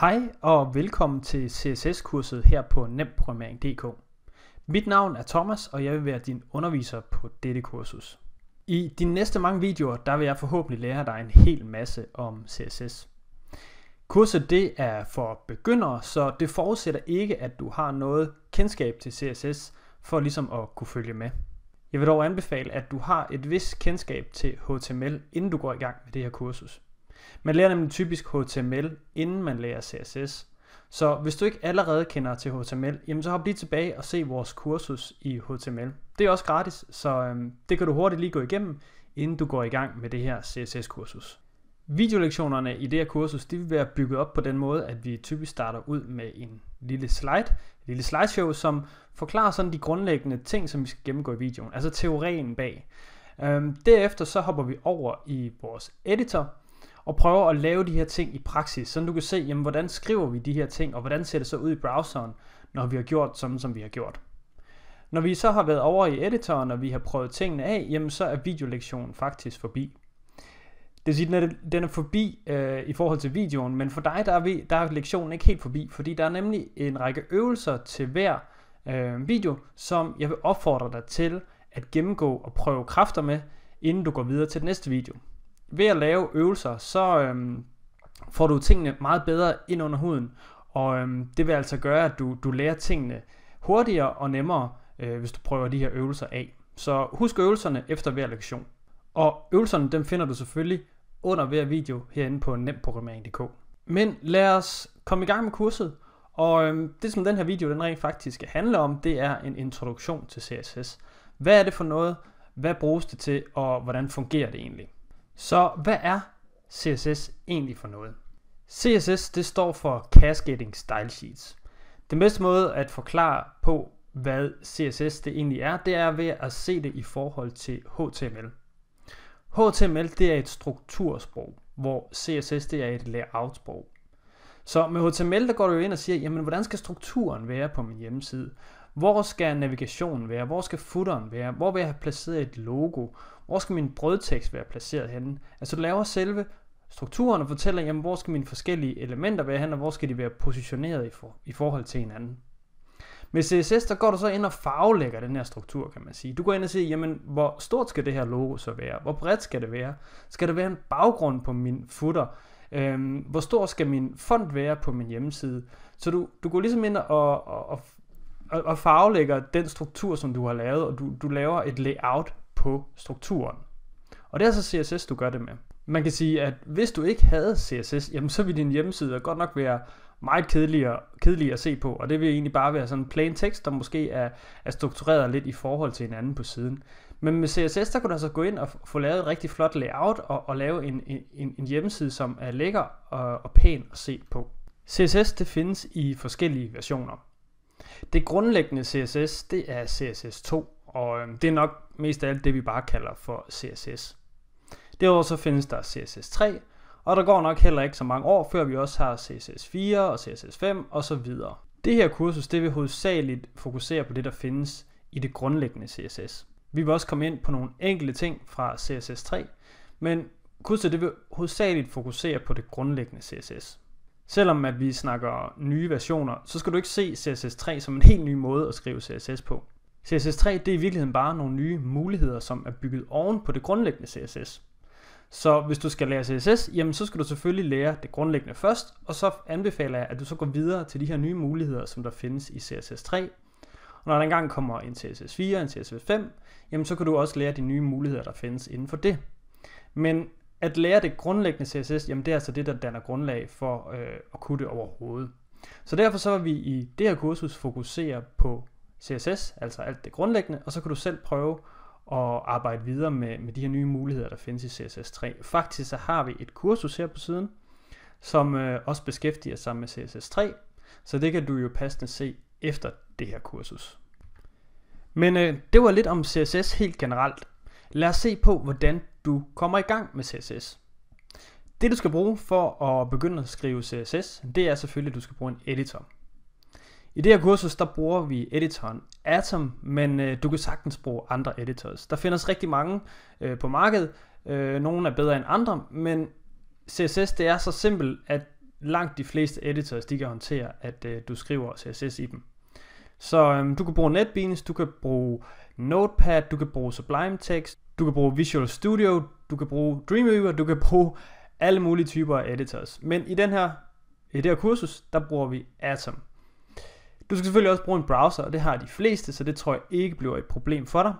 Hej og velkommen til CSS-kurset her på nemprogrammering.dk. Mit navn er Thomas, og jeg vil være din underviser på dette kursus. I de næste mange videoer, der vil jeg forhåbentlig lære dig en hel masse om CSS. Kurset det er for begyndere, så det forudsætter ikke, at du har noget kendskab til CSS for ligesom at kunne følge med. Jeg vil dog anbefale, at du har et vis kendskab til HTML, inden du går i gang med det her kursus. Man lærer nemlig typisk HTML, inden man lærer CSS. Så hvis du ikke allerede kender til HTML, jamen så hop lige tilbage og se vores kursus i HTML. Det er også gratis, så øhm, det kan du hurtigt lige gå igennem, inden du går i gang med det her CSS-kursus. Videolektionerne i det her kursus, de vil være bygget op på den måde, at vi typisk starter ud med en lille slide, en lille slideshow, som forklarer sådan de grundlæggende ting, som vi skal gennemgå i videoen, altså teorien bag. Øhm, derefter så hopper vi over i vores editor, og prøver at lave de her ting i praksis, så du kan se, jamen, hvordan skriver vi de her ting, og hvordan ser det så ud i browseren, når vi har gjort sådan, som vi har gjort. Når vi så har været over i editoren, og vi har prøvet tingene af, jamen, så er videolektionen faktisk forbi. Det vil sige, den er, den er forbi øh, i forhold til videoen, men for dig, der er, vi, der er lektionen ikke helt forbi, fordi der er nemlig en række øvelser til hver øh, video, som jeg vil opfordre dig til at gennemgå og prøve kræfter med, inden du går videre til den næste video ved at lave øvelser, så øhm, får du tingene meget bedre ind under huden, og øhm, det vil altså gøre, at du, du lærer tingene hurtigere og nemmere, øh, hvis du prøver de her øvelser af. Så husk øvelserne efter hver lektion. Og øvelserne dem finder du selvfølgelig under hver video herinde på nemprogrammering.dk. Men lad os komme i gang med kurset, og øhm, det som den her video den rent faktisk skal handle om, det er en introduktion til CSS. Hvad er det for noget? Hvad bruges det til, og hvordan fungerer det egentlig? Så hvad er CSS egentlig for noget? CSS det står for Cascading Style Sheets. Den bedste måde at forklare på, hvad CSS det egentlig er, det er ved at se det i forhold til HTML. HTML det er et struktursprog, hvor CSS det er et layoutsprog. Så med HTML der går du jo ind og siger, jamen hvordan skal strukturen være på min hjemmeside? Hvor skal navigationen være? Hvor skal footeren være? Hvor vil jeg have placeret et logo? Hvor skal min brødtekst være placeret henne? Altså du laver selve strukturen og fortæller, jamen, hvor skal mine forskellige elementer være henne, og hvor skal de være positioneret i, for, i forhold til hinanden. Med CSS, der går du så ind og farvelægger den her struktur, kan man sige. Du går ind og siger, jamen, hvor stort skal det her logo så være? Hvor bredt skal det være? Skal der være en baggrund på min footer? Øhm, hvor stor skal min font være på min hjemmeside? Så du, du går ligesom ind og, og, og og, og farvelægger den struktur, som du har lavet, og du, du laver et layout på strukturen. Og det er så CSS, du gør det med. Man kan sige, at hvis du ikke havde CSS, jamen så ville din hjemmeside godt nok være meget kedeligere, kedeligere at se på, og det vil egentlig bare være sådan en plain tekst, der måske er, er struktureret lidt i forhold til hinanden på siden. Men med CSS, der kunne du altså gå ind og få lavet et rigtig flot layout, og, og lave en, en, en hjemmeside, som er lækker og, og pæn at se på. CSS, det findes i forskellige versioner. Det grundlæggende CSS, det er CSS2, og øhm, det er nok mest af alt det, vi bare kalder for CSS. Derudover så findes der CSS3, og der går nok heller ikke så mange år, før vi også har CSS4 og CSS5 osv. Det her kursus det vil hovedsageligt fokusere på det, der findes i det grundlæggende CSS. Vi vil også komme ind på nogle enkelte ting fra CSS3, men kurset det vil hovedsageligt fokusere på det grundlæggende CSS. Selvom at vi snakker nye versioner, så skal du ikke se CSS3 som en helt ny måde at skrive CSS på. CSS3 det er i virkeligheden bare nogle nye muligheder, som er bygget oven på det grundlæggende CSS. Så hvis du skal lære CSS, jamen så skal du selvfølgelig lære det grundlæggende først, og så anbefaler jeg, at du så går videre til de her nye muligheder, som der findes i CSS3. Og når der engang kommer en CSS4 og en CSS5, jamen så kan du også lære de nye muligheder, der findes inden for det. Men at lære det grundlæggende CSS, jamen det er altså det, der danner grundlag for øh, at kunne det overhovedet. Så derfor så vil vi i det her kursus fokusere på CSS, altså alt det grundlæggende, og så kan du selv prøve at arbejde videre med, med de her nye muligheder, der findes i CSS3. Faktisk så har vi et kursus her på siden, som øh, også beskæftiger sig med CSS3, så det kan du jo passende se efter det her kursus. Men øh, det var lidt om CSS helt generelt. Lad os se på, hvordan du kommer i gang med CSS. Det du skal bruge for at begynde at skrive CSS, det er selvfølgelig, at du skal bruge en editor. I det her kursus, der bruger vi editoren Atom, men øh, du kan sagtens bruge andre editors. Der findes rigtig mange øh, på markedet. Øh, nogle er bedre end andre, men CSS det er så simpelt, at langt de fleste editors de kan håndtere, at øh, du skriver CSS i dem. Så øh, du kan bruge NetBeans, du kan bruge Notepad, du kan bruge Sublime Text, du kan bruge Visual Studio, du kan bruge Dreamweaver, du kan bruge alle mulige typer af editors. Men i, den her, i det her kursus, der bruger vi Atom. Du skal selvfølgelig også bruge en browser, og det har de fleste, så det tror jeg ikke bliver et problem for dig.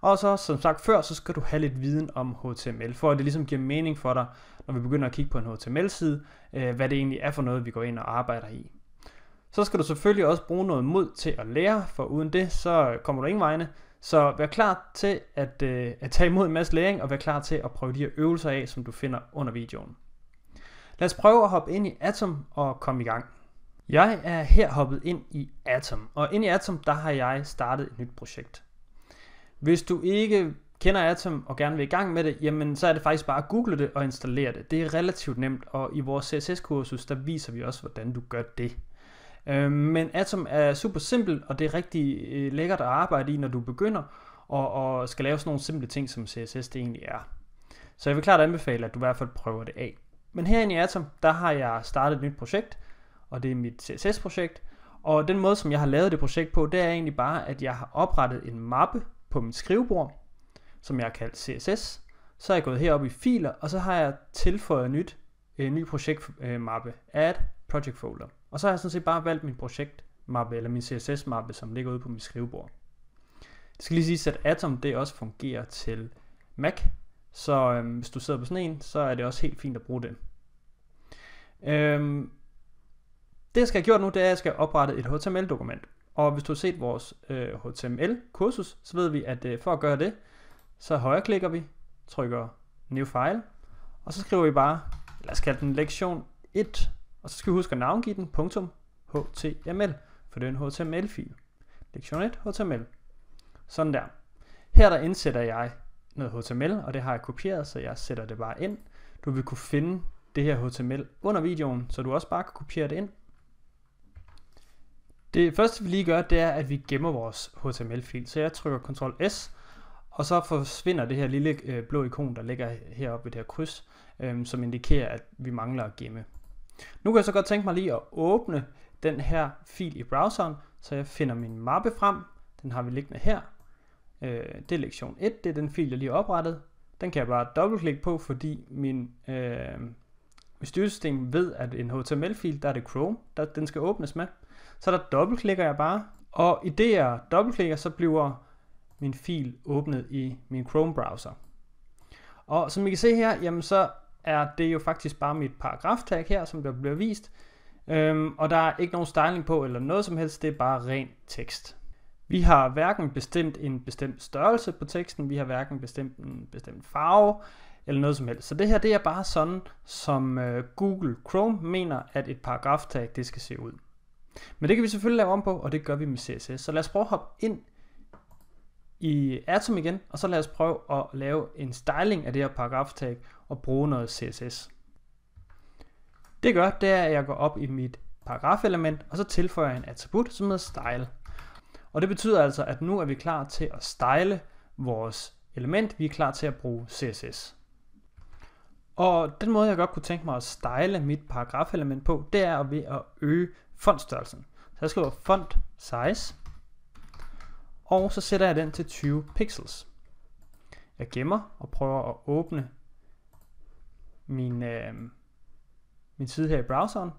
Og så, som sagt før, så skal du have lidt viden om HTML, for at det ligesom giver mening for dig, når vi begynder at kigge på en HTML-side, øh, hvad det egentlig er for noget, vi går ind og arbejder i. Så skal du selvfølgelig også bruge noget mod til at lære, for uden det, så kommer du ingen vegne. Så vær klar til at, øh, at tage imod en masse læring, og vær klar til at prøve de her øvelser af, som du finder under videoen. Lad os prøve at hoppe ind i Atom og komme i gang. Jeg er her hoppet ind i Atom, og ind i Atom, der har jeg startet et nyt projekt. Hvis du ikke kender Atom og gerne vil i gang med det, jamen så er det faktisk bare at google det og installere det. Det er relativt nemt, og i vores CSS-kursus, der viser vi også, hvordan du gør det. Øh, men Atom er super simpel, og det er rigtig øh, lækkert at arbejde i, når du begynder og, og skal lave sådan nogle simple ting, som CSS det egentlig er. Så jeg vil klart anbefale, at du i hvert fald prøver det af. Men herinde i Atom, der har jeg startet et nyt projekt, og det er mit CSS-projekt. Og den måde, som jeg har lavet det projekt på, det er egentlig bare, at jeg har oprettet en mappe på mit skrivebord, som jeg har kaldt CSS. Så er jeg gået herop i filer, og så har jeg tilføjet nyt, en øh, ny projektmappe, add project folder. Og så har jeg sådan set bare valgt min projektmappe, eller min CSS-mappe, som ligger ude på mit skrivebord. Det skal lige sige, at Atom det også fungerer til Mac, så øhm, hvis du sidder på sådan en, så er det også helt fint at bruge den. Øhm, det jeg skal have gjort nu, det er, at jeg skal oprette et HTML-dokument. Og hvis du har set vores øh, HTML-kursus, så ved vi, at øh, for at gøre det, så højreklikker vi, trykker New File, og så skriver vi bare, lad os kalde den lektion 1, og så skal vi huske at navngive den .html, for det er en HTML-fil. Lektion 1, HTML. Sådan der. Her der indsætter jeg noget HTML, og det har jeg kopieret, så jeg sætter det bare ind. Du vil kunne finde det her HTML under videoen, så du også bare kan kopiere det ind. Det første vi lige gør, det er, at vi gemmer vores HTML-fil. Så jeg trykker Ctrl S, og så forsvinder det her lille øh, blå ikon, der ligger heroppe ved det her kryds, øh, som indikerer, at vi mangler at gemme. Nu kan jeg så godt tænke mig lige at åbne den her fil i browseren, så jeg finder min mappe frem. Den har vi liggende her. Øh, det er lektion 1, det er den fil, jeg lige har oprettet. Den kan jeg bare dobbeltklikke på, fordi min, øh, min styresystem ved, at en HTML-fil, der er det Chrome, der, den skal åbnes med. Så der dobbeltklikker jeg bare, og i det jeg dobbeltklikker, så bliver min fil åbnet i min Chrome-browser. Og som I kan se her, jamen så er det jo faktisk bare mit paragraftag her, som der bliver vist. Øhm, og der er ikke nogen styling på eller noget som helst, det er bare ren tekst. Vi har hverken bestemt en bestemt størrelse på teksten, vi har hverken bestemt en bestemt farve eller noget som helst. Så det her det er bare sådan, som øh, Google Chrome mener, at et paragraftag det skal se ud. Men det kan vi selvfølgelig lave om på, og det gør vi med CSS. Så lad os prøve at hoppe ind i Atom igen, og så lad os prøve at lave en styling af det her paragraf tag og bruge noget CSS. Det gør, det er, at jeg går op i mit paragrafelement, og så tilføjer jeg en attribut, som hedder style. Og det betyder altså, at nu er vi klar til at style vores element. Vi er klar til at bruge CSS. Og den måde, jeg godt kunne tænke mig at style mit paragrafelement på, det er ved at øge fontstørrelsen. Så jeg skriver font size og så sætter jeg den til 20 pixels. Jeg gemmer og prøver at åbne min, øh, min side her i browseren,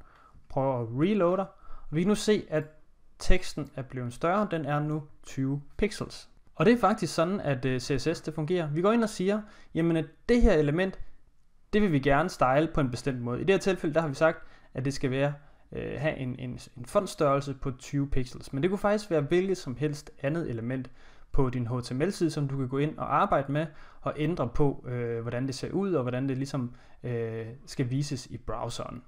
prøver at reloader, og vi kan nu se, at teksten er blevet større, den er nu 20 pixels. Og det er faktisk sådan, at øh, CSS det fungerer. Vi går ind og siger, jamen at det her element, det vil vi gerne style på en bestemt måde. I det her tilfælde, der har vi sagt, at det skal være øh, have en, en, en fondstørrelse på 20 pixels. Men det kunne faktisk være hvilket som helst andet element på din HTML-side, som du kan gå ind og arbejde med og ændre på, øh, hvordan det ser ud og hvordan det ligesom øh, skal vises i browseren.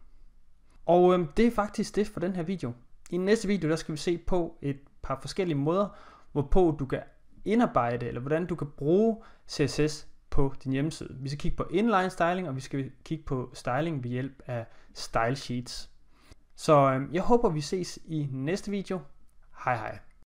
Og øh, det er faktisk det for den her video. I den næste video, der skal vi se på et par forskellige måder, hvorpå du kan indarbejde, eller hvordan du kan bruge CSS på din hjemmeside. Vi skal kigge på inline styling, og vi skal kigge på styling ved hjælp af style sheets. Så øh, jeg håber, vi ses i næste video. Hej hej.